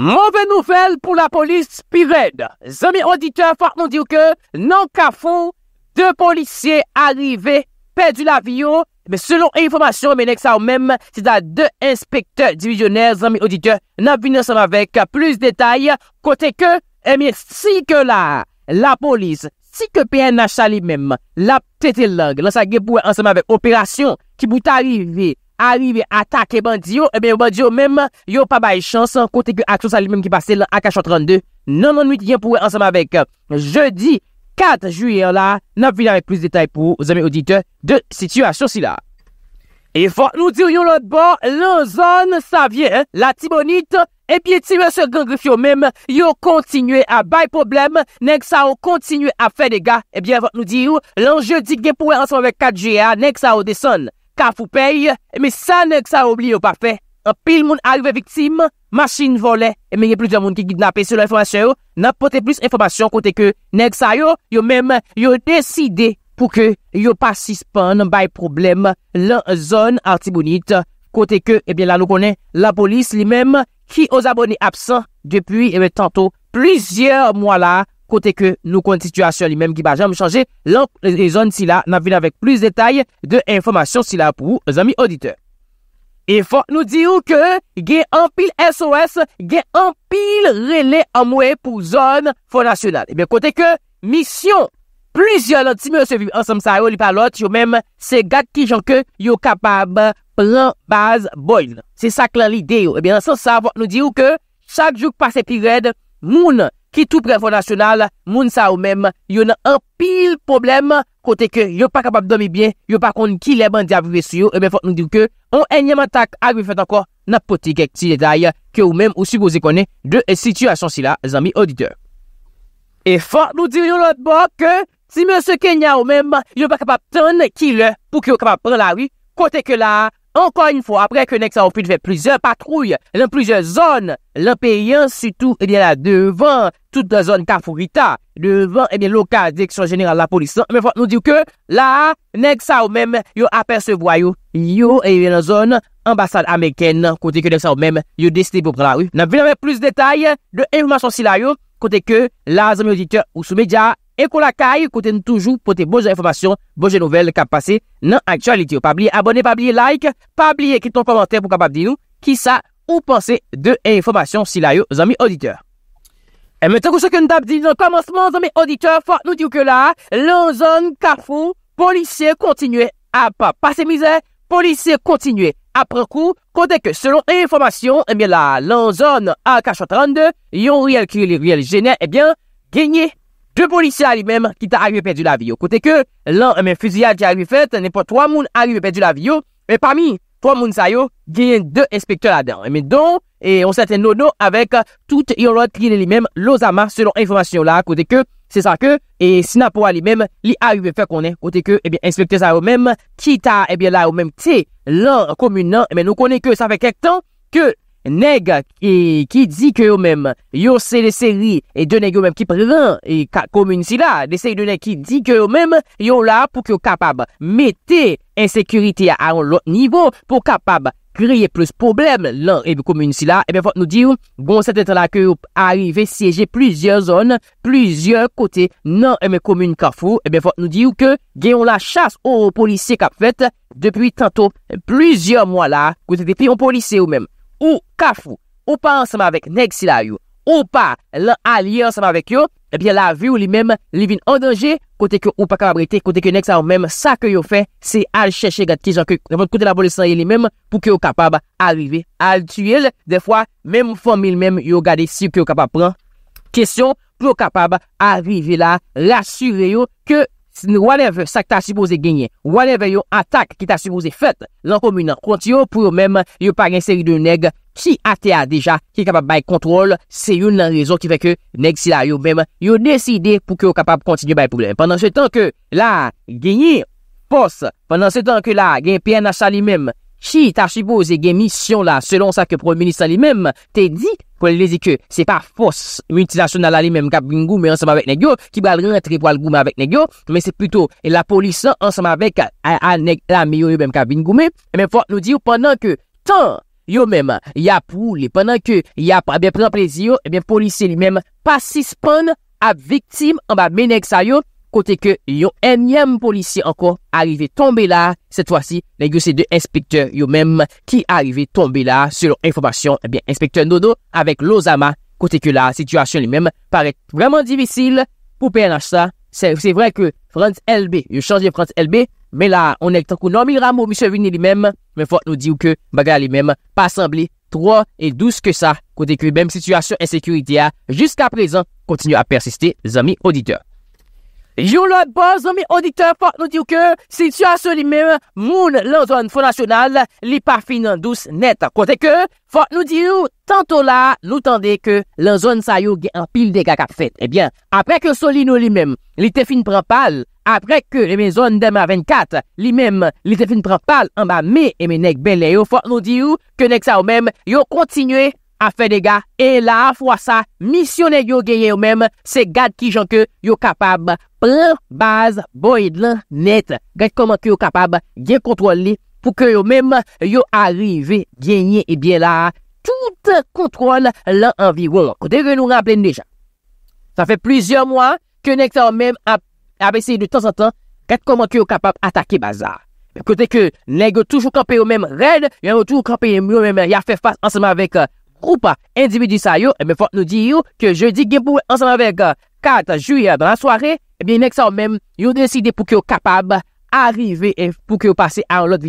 Mouve nouvel pou la polis Piret. Zanmi audite, fwak non dir ke nan kafou, de polisye arive, pe du la vio, me selon informasyon menek sa ou men, se da de inspektor divisioner, zanmi audite, nan vin ansem avek plus detay, kote ke, eme, si ke la, la polis, si ke PNH ali men, la ptete lang, lan sa ge pou ansem avek operasyon ki bout arive. arive eh a tak e bandi yo, e ben eh yo bandi yo mem, yo pa bay chansan kote ke aksyon sa li mem ki pase la AK-32 nan anuit gen pouwe ansama vek jeudi 4 juye yo la, nan vide anvek plus detay pou ou zeme audite de situasyon si la e fok nou diyo yo lout bo, lan zon sa vye, la ti bonit, e pi ti mwen se gangrif yo mem, yo kontinue a bay problem nenk sa ou kontinue a fe dega, e eh ben fok nou diyo, lan jeudi gen pouwe ansama vek 4 juye ya, nenk sa ou deson ka foupèy, mè sa nèk sa oubli yo pa fè, apil moun alve viktim, masin volè, mè yè plouzè moun ki gidnapè sou lè informasyon yo, nè potè plouz informasyon kote ke nèk sa yo, yo mèm yo deside pou ke yo pasispan bay problem lè zon artibounit, kote ke, e bè la nou konè, la polis li mèm ki os abonè apsan depuy, e mè tantou, plouzè mwa la, kote ke nou konti situasyon li menm ki pa janm chanje, lank le e, zon si la nan vina vek plis detay de informasyon si la pou zami auditeur. E fok nou di ou ke gen anpil SOS, gen anpil rele amwe pou zon fonasyonal. E ben kote ke, misyon, plis jalan ti menm sevi ansam sa yo li palot, yo menm se gat ki jan ke yo kapab pranbaz bojn. Se sak lan li de yo, e ben ansan sa vok nou di ou ke, sak jouk pase pi red, mounan. Ki tou prefo nasyonal, moun sa ou mem, yon nan an pil problem, kote ke yon pa kapap domi bien, yon pa kon ki le ban di avive su yo, e men fok nou diru ke, an enyem atak avive fet anko, nan poti kek ti detay, ke ou mem ou si boze konen, de situasyon si la, zami auditor. E fok nou diru yon la bok, si moun se kenya ou mem, yon pa kapap ton ki le, pou ki yon kapap pran la vi, kote ke la... Ankon yon fwo apre ke Neg Sao fit ve plizye patrouye, len plizye zon, l'imperyen sütou edi eh ala devan touta zon Kafurita, devan eh lokal deksyon jeneral la polisan, non, men fwo nou diw ke la Neg Sao men yo apersevwa yo, yo e eh yon zon ambasade Ameriken kote ke Neg Sao men yo desite pou pre la wu. Nan vilemen plus detay de informasyon si la yo kote ke la zon yon auditeur ou sou media E kon la kay, kote nou toujou pote boze informasyon, boze nouvel, kap pase nan aksualityou. Pa bli abone, pa bli like, pa bli ekite ton komantè pou kap ap di nou, ki sa ou panse de informasyon si la yo zami auditeur. E metan kou chakoun tap di nan kamanseman zami auditeur, fwa nou di ou ke la, lan zan kap pou polise kontinue ap pa pase mize, polise kontinue ap prekou, kote ke selon informasyon, e mi la lan zan akachot rande, yon riyal ki li riyal jene, e bien genye. De policia li mem, kita a yu pe di la vi yo. Kote ke, lan, men, fuziya di a yu fet, nepo 3 moun a yu pe di la vi yo, men, pami, 3 moun sayo, genye 2 inspektor la den. Men, don, en certain nono, avek, euh, tout yon road kine li mem, lo zama, selon informasyon la, kote ke, se sa ke, e sina pou a li mem, li a yu pe fe konen, kote ke, e eh ben, inspektor sayo men, kita, e eh ben, la yu men, te, lan, komunan, men, nou konen ke, sa fe kek tan, ke... Neg e, ki di ke yo menm, yo se de seri e de neg yo menm ki prevan, e komoun si la, de seri de neg ki di ke yo menm, yo la pou ki yo kapab mette ensekurite a yon lot nivou, pou kapab kreye plus problem lan, e pou komoun si la, e ben fote nou di ou, goun se dete la ke yo arrive siyeje plizye zon, plizye kote nan e menm komoun ka fou, e ben fote nou di ou ke gen yon la chas ou policye kap fete, depi tanto plizye mwa la, kote depi yon policye yo menm, Ou kafou, ou pa ansama vek nek sila yo, ou pa lan alye ansama vek yo, ebyen eh la vi ou li menm li vin andanje, kote ki yo ou pa kapabrete, kote ki yo nek sa ou menm, sa ke yo fe, se al cheshe gat kizan ke kote la bolisan ye li menm pou ki yo kapab arive. Al tuyele, defwa, menm fomil menm yo gade si yo ki yo kapab pran, kesyon pou yo kapab arive la, lasyure yo ke yo. Sine waleve sa ki ta suppose genye, waleve yo atak ki ta suppose fet, lanko mi nan konti yo pou yo mem, yo pa gen seri de neg ki atea deja, ki kapap bay kontrol, se yo nan rezon ki fe ke neg sila yo mem, yo deside pou ke yo kapap kontinye bay problem. Pendan se tan ke la genye pos, pendan se tan ke la gen pien na sali mem. Chi, ta chivou ze gemisyon la, selon sa ke promenistan li menm, te di pou li lezi ke se pa fos mutilasyon nan la li menm kap bingoume ansama vek negyo, ki balren tripo al goume vek negyo, menm se pluto la polisyon ansama vek aneg la miyo yo menm kap bingoume, menm fwa nou di yo penan ke tan yo menm yap ouli, penan ke yap apren prezi yo, menm eh polisyon li menm pasispan a viktim anba menek sa yo, côté que yon énième policier encore arrivé tombé là. Cette fois-ci, les deux inspecteurs yon même qui arrivé tombé là, selon information, eh bien, inspecteur Nodo avec Lozama. Côté que la situation lui-même paraît vraiment difficile pour PNH ça. C'est vrai que France LB, il a changé France LB, mais là, on est en train de Rameau, Vini lui-même, mais faut nous dire que bagaille lui-même pas semblé trop et douce que ça. Côté que même situation insécurité, jusqu'à présent, continue à persister, les amis auditeurs. Jou lòt boz, nomi auditeur, fòk nou diyo ke situasyon li mèm moun lan zon fonasyonal li pa finan dous net. Kote ke, fòk nou diyo, tantou la nou tende ke lan zon sa yo ge an pil de gagap fet. Ebyen, eh apre ke soli nou li mèm, li te fin pran pal, apre ke li eh mè zon dema 24, li mèm li te fin pran pal an ba mè e eh mè nek belè yo, fòk nou diyo, ke nek sa yo mèm, yo kontinue... Afè dega, e la afwa sa, misyonè yo genye yo mèm, se gad ki jan ke yo kapab pran, baz, boid lan, net. Gat koman ke yo kapab gen kontrol li pou ke yo mèm yo arive genye e bie la tout kontrol lan anvi. Wolo, kote gen nou ramble deja. Sa fè plizyon mwa, ke neg ta yo mèm ap esye de tan san tan, gat koman ke yo kapab atake bazar. Kote ke neg yo toujou kapè yo mèm red, gen yo toujou kapè yo mèm ya fè fas ansama vek bazar. Roupa, endibidisa yo, me fok nou di yo, ke jeudi genpou anselan vek 4 juya dan la soare, ebyen nek sa ou men, yo deside pou ke yo kapab arive pou ke yo pase an lot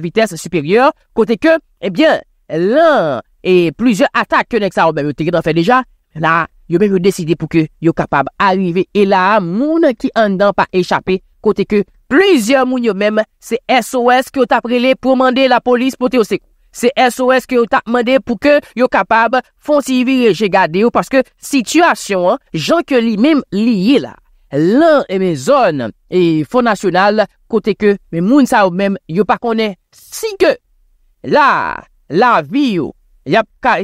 vites superyor, kote ke, ebyen, lan, e plizye atak yo nek sa ou men, yo te genan fe deja, la, yo men yo deside pou ke yo kapab arive, e la, moun ki an dan pa echapè, kote ke, plizye moun yo men, se SOS ki yo taprele pou mande la polis pote yo se... Se SOS ke yo ta mande pou ke yo kapab fon si vi ye ge gade yo. Paske sityasyon, jank yo li mem liye la. Lan e me zon e fonasyonal kote ke me moun sa yo mem yo pa kone. Si ke la la vi yo,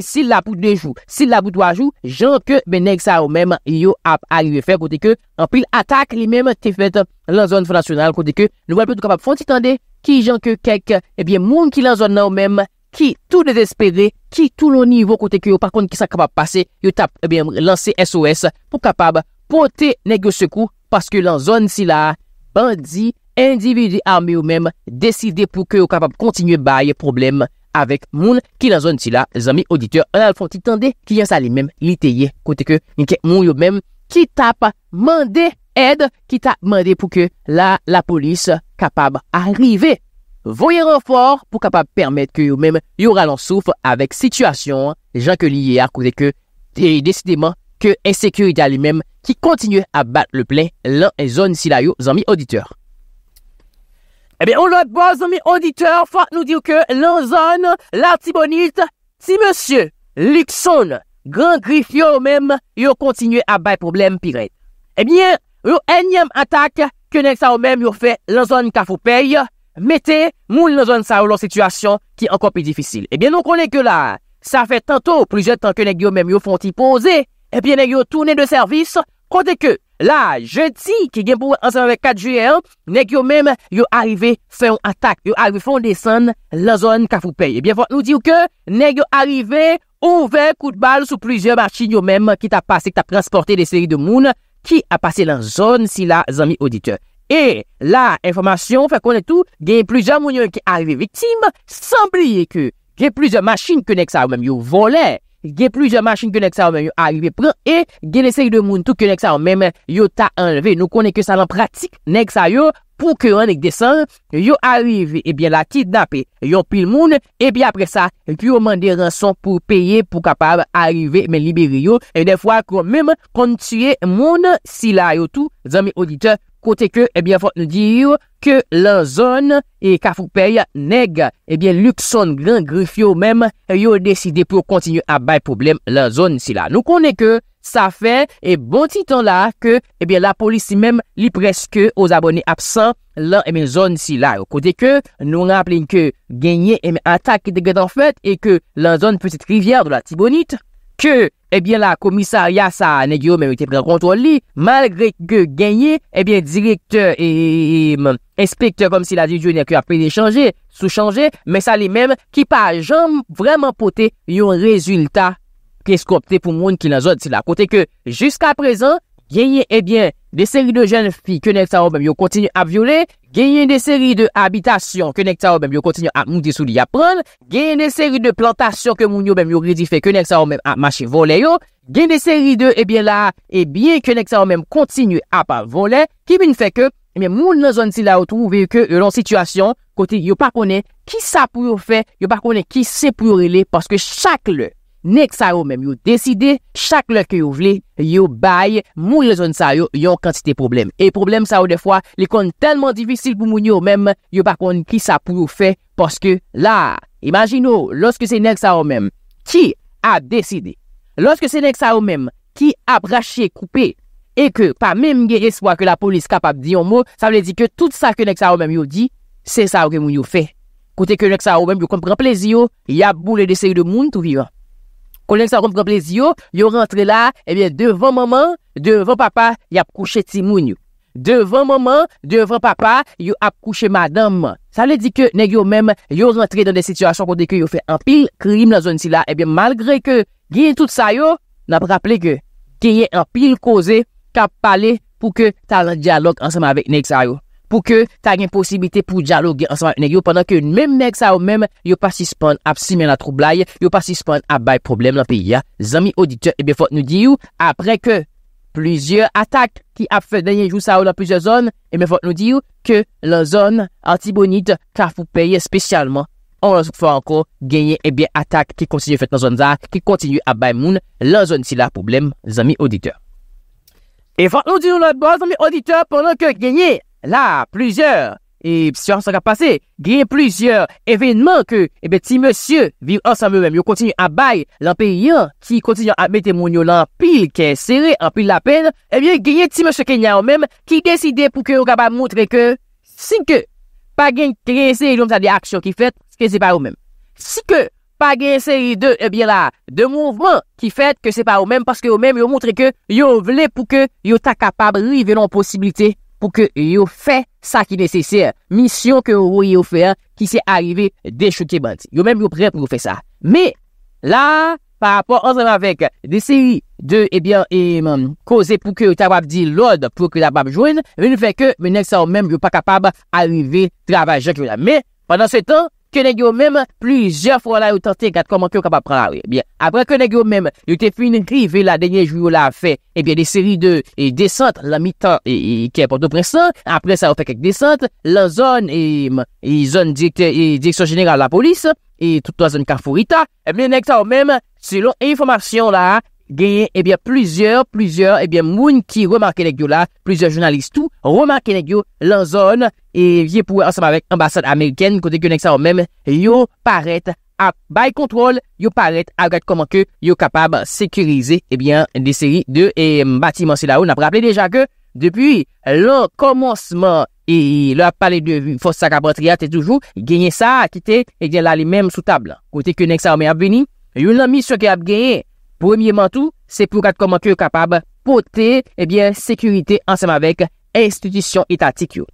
si la pou de jou, si la pou dwa jou, jank yo me neg sa yo mem yo ap arive fe. Kote ke anpil atak li mem te fete lan zon fonasyonal. Kote ke nou wap yo tou kapab fon si tande ki jank yo kek ebyen eh moun ki lan zon nan yo mem. ki tou de despere, ki tou lon nivou kote ke yo par kon ki sa kapap pase, yo tap eh lanse SOS pou kapap pote negyo sekou paske lan zon si la bandi, individu ame yo mem, deside pou ke yo kapap kontinye baye probleme avek moun ki lan zon si la, zami, auditeur, analfonti, tende ki yon sa li mem liteye kote ke yon ke moun yo mem ki tap mande ed, ki tap mande pou ke la la polis kapap arrive. Voyer renfort pou kapap permèt kè yo mèm yo ralansouf avèk situasyon janke liye akou zè kè teri desidèman kè ensekurida li mèm ki kontinye a bat le plè lan e zon si la yo zanmi auditeur. Ebyen, eh ou lòt bo zanmi auditeur, fat nou diw kè lan zon larti bonit si monsye Luxon, gran grif yo mèm, yo kontinye a bay problem piret. Ebyen, eh yo enyem atak kè nèk sa yo mèm yo fè lan zon ka foupèy yo Mete moun nan zon sa ou lon situasyon ki ankon pi difisil Ebyen eh nou konen ke la, sa fe tantou, plize tanke neg yo men yo fonti pose Ebyen eh neg yo toune de servis, konen ke la, je ti ki gen pou anseman ve 4 juye an Neg yo men yo arive fè yon atak, yo arive fè yon desen nan zon ka foupè Ebyen eh fote nou di ou ke, neg yo arive ouve kout bal sou plize marchi yo men Ki ta passe, ki ta transporte de seri de moun ki a passe lan zon si la zanmi oditeur E la informasyon, fè konen tou, gen plujan moun yon ke arrive viktim, san pliye ke gen plujan masjine konek sa ou men yon vole, gen plujan masjine konek sa ou men yon arrive pren, e gen eseri de moun tou konek sa ou men yon ta enleve, nou konen ke sa lan pratik, nek sa yon pou kwen yon dek desan, yon arrive, ebyen la kit nape, yon pil moun, ebyen apre sa, yon mande ranson pou peye pou kapab arrive men libere yon, e de fwa konen moun kontye moun si la yon tou zan mi odite moun. Kote ke, ebyen eh fote nou diyo ke lan zon e kafou pey neg, ebyen eh luk son gran grif yo menm eh, yo deside pou kontinye a bay problem lan zon si la. Nou konen ke, sa fe, e bon ti ton la ke, ebyen la polisi menm li preske ouz abone absent lan eme zon si la. Kote ke, nou ram plen ke genye eme atak de gwen an fwet e ke lan zon petit rivyar do la tibonit. ke, ebyen eh la komisarya sa negyo mem ete pren kontrol li, malgre ke genye, ebyen eh direktor e, e, e, e, inspector kom si la dirijo nen ke apre de chanje, sou chanje, men sa li men, ki pa jom vreman pote yon rezultat. Ke skopte pou moun ki nan zot, si la kote ke, jiska prezan, genye, ebyen, de seri de jen fi ke neksa ou, mem yo kontinu ap vyole, genye de seri de abitasyon ke nek sa ou men yo kontinye ap mouti sou li ap pran, genye de seri de plantasyon ke moun yo men yo redife ke nek sa ou men ap mache vole yo, genye de seri de ebyen eh la, ebyen eh ke nek sa ou men kontinye ap ap vole, ki bin feke, ebyen eh moun nan zon si la ou trouve ke yo lan situasyon, koti yo pa kone ki sa pou yo fe, yo pa kone ki se pou yo rele, paske chak le. Nek sa ou men yo deside, chak lak yo vle, yo bay, moun rezon sa yo yon kantite problem. E problem sa ou defwa, li kon telman divisil pou moun yo men, yo pa kon ki sa pou yo fe, poske la, imagino, loske se nek sa ou men, ki a deside. Loske se nek sa ou men, ki ap rachye koupe, e ke pa men mgeye swa ke la polis kapap diyon mo, sa mle di ke tout sa ke nek sa ou men yo di, se sa ou gen moun yo fe. Kote ke nek sa ou men, yo kompran plezi yo, ya bou le dese yon moun tou vivan. Po lèk sa roun preplez yo, yo rentre la, ebyen devan maman, devan papa, yo ap kouche timoun yo. Devan maman, devan papa, yo ap kouche madame. Sa lè di ke lèk yo mèm, yo rentre dan de situasyon pou deke yo fè an pil krim la zon si la. Ebyen malgre ke gen tout sa yo, nap rapple ke gen yè an pil koze kap pale pou ke talan diyalog ansèm avèk lèk sa yo. pou ke ta gen posibite pou jalo gen anseman ene yo, pandan ke menm menk sa ou menm yo pasispon ap simen la troublai, yo pasispon ap bay problem la peyi ya. Zami audite, ebe eh fote nou diyo, apre ke plizye atak ki ap fè denye jou sa ou eh la plizye zon, ebe fote nou diyo, ke la zon anti bonite, kwa pou peye spesyalman, eh anseman fò anko genye ebe atak ki kontinye fèt nan zon za, ki kontinye ap bay moun, lan zon si la problem, zami audite. E fote nou diyo, la bwa bon, zami audite, pandan ke genye, Eh la, plejèr, e psè yon sè ka pase, genye plejèr, evènman ke, ebe eh ti mè sè, vir ansan mè mèm, yo kontinye a bay, lanpè yon, ki kontinye a metè moun yo lanpil, ken sè re, anpil la pen, ebyen genye ti mè sè ken yon mèm, ki deside pou ke yo gaba moutre ke, si ke, pa genye krense yon sa de aksyon ki fèt, se ke se pa ou mèm. pou ke yo fè sa ki nesesè, misyon ke yo voy yo fè, ki se arrive de chokye banti. Yo mèm yo prè pou yo fè sa. Mè, la, par rapport anseman vek, desi, de, ebyan, e, kose pou ke yo tabab di lòd, pou ke la bab jwen, mè nou fè ke, mè nèk sa ou mèm yo pa kapab, arrive, travajèk yo la. Mè, pandan se tan, kenèk yo mèm, plüzyèr fwa la yo tante, kat komankyo kapap pran, apre kenèk yo mèm, yo te fin gri, ve la denye jou yo la fe, epye eh de seri de, de sent, la mitan, ki apote presan, apre sa ou fe kek de sent, la zon, e zon direktyon general la polis, e touta zon kafourita, epye eh nekta yo mèm, selon informasyon la, apre, genye, ebyen, eh plusieurs, plusieurs, ebyen, eh moun ki remarke nek yo la, plusieurs jounalistou, remarke nek yo lan zon, e eh vie pou anseman vek ambasade Ameriken, kote genek sa ou men, yo paret ap bay kontrol, yo paret agat koman ke yo kapab sekurize, ebyen, de seri de batimansi la ou, nan praple deja ke, depuy lan komonsman, e la pale de fos sakapatria, te toujou, genye sa, akite, e gen la li men sou tabla. Kote genek sa ou men ap veni, yo nan misyon ki ap genye, Premye man tou, se pou kat komankyo kapab pote, ebyen, sekurite ansem avek institisyon etatikyo.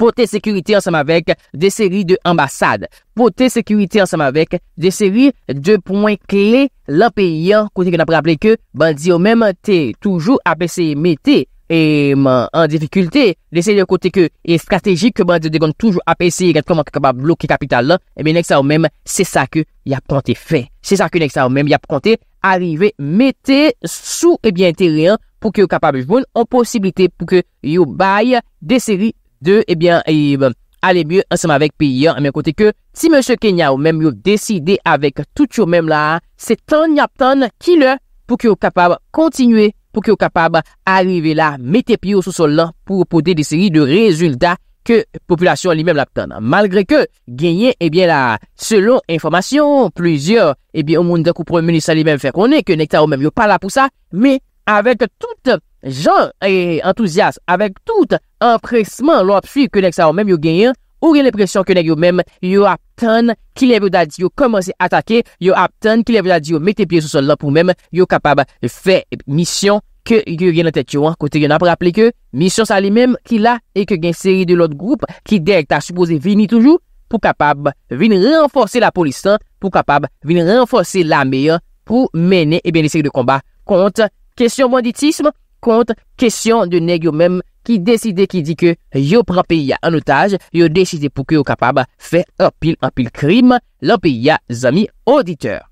Pote sekurite ansem avek de eh seri de ambasade. Pote sekurite ansem avek de seri de poin kle la peyan kote gen apre aple ke bandi yo menmote toujou apese mette. Eman, an defikulte, lese yon kote ke e strategik ke bandi de goun toujou apese, e gen koman ke kapab blokye kapital la, emen, nek sa ou menm, se sa ke yap kante fe. Se sa ke nek sa ou menm, yap kante, arive, mette sou, ebyen, terien, pou ke yo kapab jbon, an posibilite pou ke yo baye de seri 2, ebyen, ebyen, alebyen, anseman vek piyan. Emen, kote ke, si monsen Kenya ou menm yo deside avek tout yo menm la, se ton yap ton ki le, pou ke yo kapab kontinue, pou ki ou kapab arive la, mette piyo sou sol lan, pou podè de seri de rezultat ke populasyon li mèm lak tanda. Malgre ke genye, ebyen eh la, selon informasyon, plezyor, ebyen, eh ou moun dekou prou menisa li mèm fè konè, ke nekta ou mèm yo pala pou sa, me, avèk tout jan et eh, entouzias, avèk tout empresman lopfi ke nekta ou mèm yo genye, Ou gen l'epresyon ke neg yo men yo aptan ki le vredad yo komanse atake, yo aptan ki le vredad yo mette pie sou solan pou men yo kapab fè misyon ke gen an tet yo an. Kote gen an pra aple ke misyon sa li men ki la e ke gen seri de lot group ki dekta supose vini toujou pou kapab vini renforse la polisan, pou kapab vini renforse la meyan pou mene e eh bene seri de komba. Kont, kesyon vanditisme, kont, kesyon de neg yo men. ki deside ki di ke yo pran piya an otaj, yo deside pou ke yo kapab fè apil-apil krim, lopi ya zami oditeur.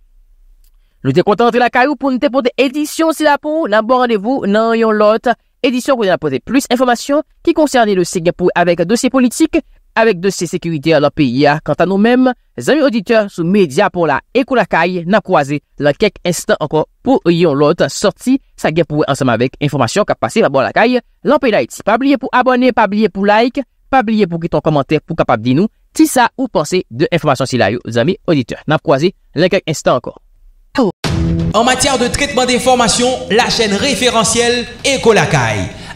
Nou dekontantre la kayou pou nou tepote edisyon, si la pou nan bo radevou nan yon lot, edisyon pou nan apose plus informasyon ki konserne le Segapo avek dosye politik, Avèk de se sekurite la pe ya Kantan nou mèm, zami auditeur sou medya Pou la ekou lakay nan kouaze Lan kek instant ankon pou yon lot Soti sa gen pou ansem avèk Informasyon kap pase vabou lakay Lan pe la eti, pabliye pou abonè, pabliye pou like Pabliye pou kiton komantè pou kapap di nou Ti sa ou panse de informasyon si la yo Zami auditeur nan kouaze Lan kek instant ankon En matyar de tretman de informasyon La chèn referansyel ekou lakay